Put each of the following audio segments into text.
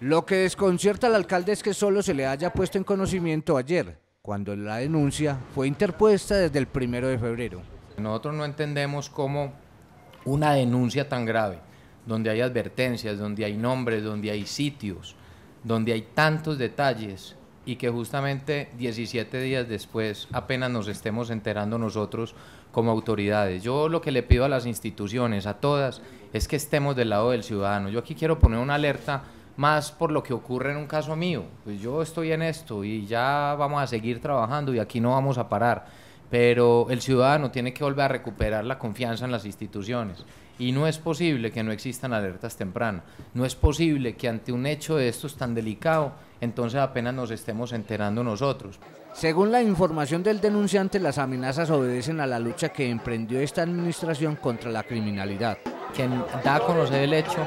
Lo que desconcierta al alcalde es que solo se le haya puesto en conocimiento ayer, cuando la denuncia fue interpuesta desde el primero de febrero. Nosotros no entendemos cómo una denuncia tan grave, donde hay advertencias, donde hay nombres, donde hay sitios, donde hay tantos detalles y que justamente 17 días después apenas nos estemos enterando nosotros como autoridades. Yo lo que le pido a las instituciones, a todas, es que estemos del lado del ciudadano. Yo aquí quiero poner una alerta más por lo que ocurre en un caso mío. Pues yo estoy en esto y ya vamos a seguir trabajando y aquí no vamos a parar. Pero el ciudadano tiene que volver a recuperar la confianza en las instituciones. Y no es posible que no existan alertas tempranas. No es posible que ante un hecho de estos tan delicado, entonces apenas nos estemos enterando nosotros. Según la información del denunciante, las amenazas obedecen a la lucha que emprendió esta administración contra la criminalidad. Quien da a conocer el hecho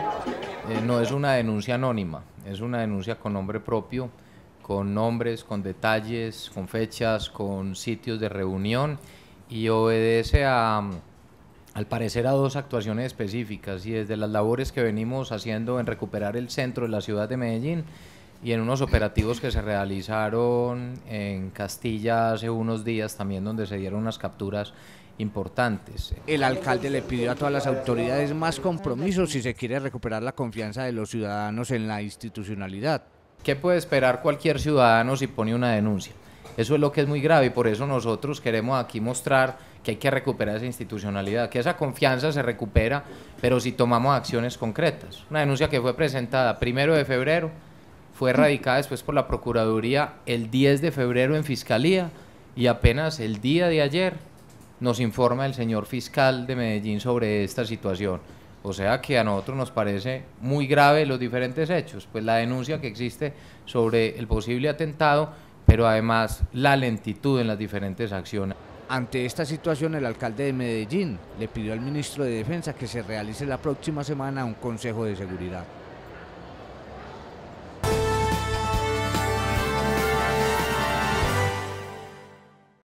eh, no es una denuncia anónima, es una denuncia con nombre propio, con nombres, con detalles, con fechas, con sitios de reunión y obedece a, al parecer a dos actuaciones específicas y desde las labores que venimos haciendo en recuperar el centro de la ciudad de Medellín y en unos operativos que se realizaron en Castilla hace unos días también donde se dieron unas capturas importantes. El alcalde le pidió a todas las autoridades más compromiso si se quiere recuperar la confianza de los ciudadanos en la institucionalidad. ¿Qué puede esperar cualquier ciudadano si pone una denuncia? Eso es lo que es muy grave y por eso nosotros queremos aquí mostrar que hay que recuperar esa institucionalidad, que esa confianza se recupera, pero si tomamos acciones concretas. Una denuncia que fue presentada primero de febrero fue radicada después por la Procuraduría el 10 de febrero en Fiscalía y apenas el día de ayer nos informa el señor fiscal de Medellín sobre esta situación. O sea que a nosotros nos parece muy grave los diferentes hechos, pues la denuncia que existe sobre el posible atentado, pero además la lentitud en las diferentes acciones. Ante esta situación, el alcalde de Medellín le pidió al ministro de Defensa que se realice la próxima semana un consejo de seguridad.